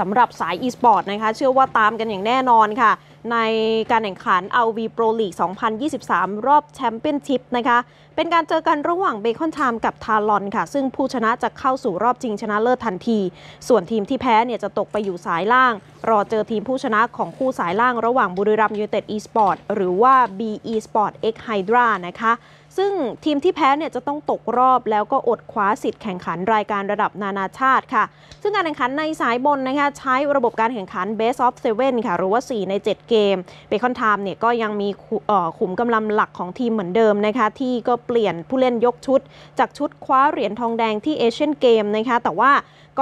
สำหรับสาย e-sport นะคะ เชื่อว่าตามกันอย่างแน่นอนค่ะ ในการแข่งขัน LV Pro League 2023 รอบแชมเปี้ยนชิพนะคะ เป็นการเจอกันระหว่างเบคอนชามกับทารอนค่ะ ซึ่งผู้ชนะจะเข้าสู่รอบจริงชนะเลิศทันที ส่วนทีมที่แพ้เนี่ยจะตกไปอยู่สายล่าง รอเจอทีมผู้ชนะของคู่สายล่างระหว่างบุรีรัมย์ยูเต็ดอีสปอร์ตหรือว่า BE Sport X Hydra นะคะซึ่งทีมที่แพ้เนี่ยจะต้องตกรอบ แล้วก็อดคว้าสิทธิ์แข่งขันรายการระดับนานาชาติค่ะ ซึ่งการแข่งขันในสายบนนะคะใช้ระบบการแข่งขัน b a s e of 7 ค่ะ หรือว่า 4 ใน 7 เกมเบคอนไทม์เนี่ยก็ยังมีขุมกำลังหลักของทีมเหมือนเดิมนะคะที่ก็เปลี่ยนผู้เล่นยกชุด จากชุดคว้าเหรียญทองแดงที่เอเชียนเกมนะคะแต่ว่า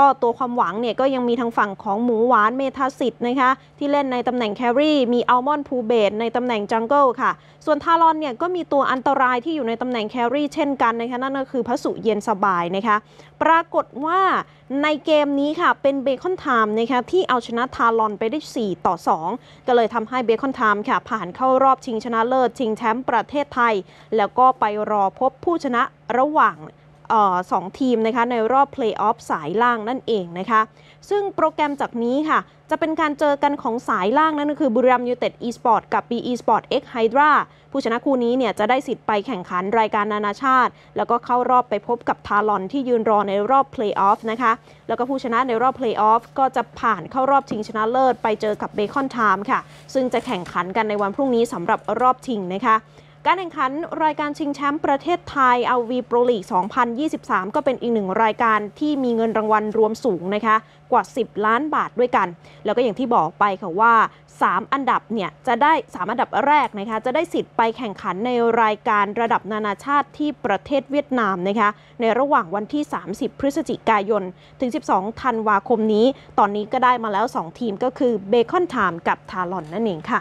ก็ตัวความหวังเนี่ยก็ยังมีทางฝั่งของหมูหวานเมทาสิตนะคะที่เล่นในตำแหน่งแครี่มีอัลมอนด์พูเบตในตำแหน่งจังเกิลค่ะ ส่วนทารอนเนี่ยก็มีตัวอันตรายที่อยู่ในตำแหน่งแครี่เช่นกันนะคะนั่นก็คือพระสุเย็นสบายนะคะปรากฏว่าในเกมนี้ค่ะเป็นเบคอนไทม์นะคะที่เอาชนะทารอนไปได้ 4 ต่อ 2 ก็เลยทำให้เบคอนไทม์ค่ะผ่านเข้ารอบชิงชนะเลิศ ชิงแชมป์ประเทศไทย แล้วก็ไปรอพบผู้ชนะระหว่างสองทีมนะคะในรอบเพลย์ออฟสายล่างนั่นเองนะคะซึ่งโปรแกรมจากนี้ค่ะจะเป็นการเจอกันของสายล่างนั่นก็คือบุรีรัมย์ยูเต็ดอีสปอร์ตกับ BE Sport X Hydra ผู้ชนะคู่นี้เนี่ยจะได้สิทธิ์ไปแข่งขันรายการนานาชาติ แล้วก็เข้ารอบไปพบกับทารอนที่ยืนรอในรอบเพลย์ออฟนะคะแล้วก็ผู้ชนะในรอบเพลย์ออฟก็จะผ่านเข้ารอบชิงชนะเลิศไปเจอกับเบคอนไทม์ค่ะ ซึ่งจะแข่งขันกันในวันพรุ่งนี้สำหรับรอบชิงนะคะการแข่งขันรายการชิงแชมป์ประเทศไทย LV Pro League 2023 ก็เป็นอีกหนึ่งรายการที่มีเงินรางวัลรวมสูงนะคะกว่า 10 ล้านบาทด้วยกัน แล้วก็อย่างที่บอกไปค่ะว่า 3 อันดับเนี่ย จะได้ 3 อันดับแรกนะคะจะได้สิทธิ์ไปแข่งขันในรายการระดับนานาชาติที่ประเทศเวียดนามนะคะในระหว่างวันที่ 30 พฤศจิกายน ถึง 12 ธันวาคมนี้ ตอนนี้ก็ได้มาแล้ว 2ทีมก็คือเบคอนไทม์กับทารอนนั่นเองค่ะ